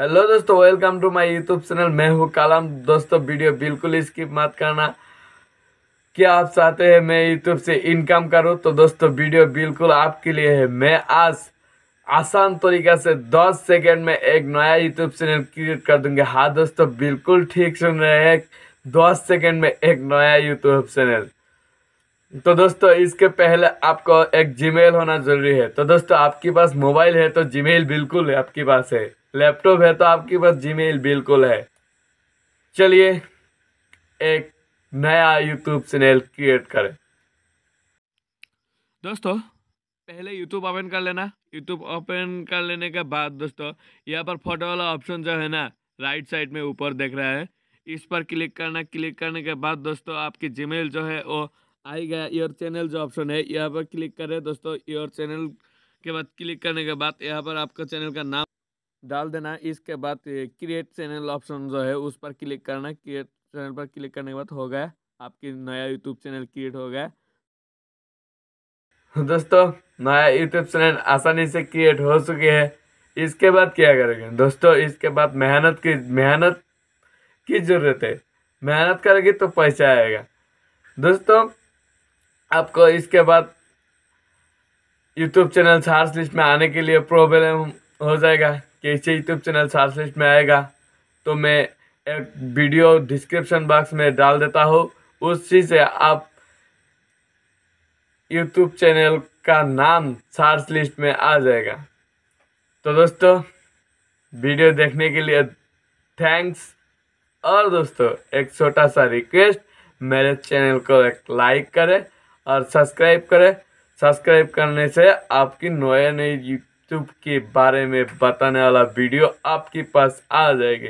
hello दोस्तों welcome to my YouTube channel मैं हूँ कालम दोस्तों वीडियो बिल्कुल स्किप मत करना क्या आप चाहते हैं मैं यूट्यूब से इनकम करूँ तो दोस्तों वीडियो बिल्कुल आपके लिए है मैं आज आसान तरीका से 10 सेकंड में एक नया यूट्यूब चैनल क्रिएट कर दूंगा हाँ दोस्तों बिल्कुल ठीक सुन रहे हैं दस सेकेंड में एक नया यूट्यूब चैनल तो दोस्तों इसके पहले आपको एक जीमेल होना ज़रूरी है तो दोस्तों आपके पास मोबाइल है तो जीमेल बिल्कुल आपके पास है लैपटॉप है तो आपके पास जीमेल बिल्कुल है चलिए एक नया यूट्यूब चैनल क्रिएट करें दोस्तों पहले यूट्यूब ओपन कर लेना यूट्यूब ओपन कर लेने के बाद दोस्तों यहाँ पर फोटो वाला ऑप्शन जो है ना राइट साइड में ऊपर देख रहा है इस पर क्लिक करना क्लिक करने के बाद दोस्तों आपकी जीमेल जो है वो आई गया योर चैनल जो ऑप्शन है यहाँ पर क्लिक करें दोस्तों योर चैनल के बाद क्लिक करने के बाद यहाँ पर आपका चैनल का नाम डाल देना इसके बाद क्रिएट चैनल ऑप्शन जो है उस पर क्लिक करना क्रिएट चैनल पर क्लिक करने के बाद हो गया आपकी नया यूट्यूब चैनल क्रिएट हो गया दोस्तों नया यूट्यूब चैनल आसानी से क्रिएट हो चुकी है इसके बाद क्या करेंगे दोस्तों इसके बाद मेहनत की मेहनत की ज़रूरत है मेहनत करेगी तो पैसा आएगा दोस्तों आपको इसके बाद यूट्यूब चैनल सार्स लिस्ट में आने के लिए प्रॉब्लम हो जाएगा कैसे यूट्यूब चैनल सार्स लिस्ट में आएगा तो मैं एक वीडियो डिस्क्रिप्शन बॉक्स में डाल देता हूँ उसी से आप यूट्यूब चैनल का नाम सार्स लिस्ट में आ जाएगा तो दोस्तों वीडियो देखने के लिए थैंक्स और दोस्तों एक छोटा सा रिक्वेस्ट मेरे चैनल को एक लाइक करें और सब्सक्राइब करें सब्सक्राइब करने से आपकी नए नई के बारे में बताने वाला वीडियो आपके पास आ जाएगा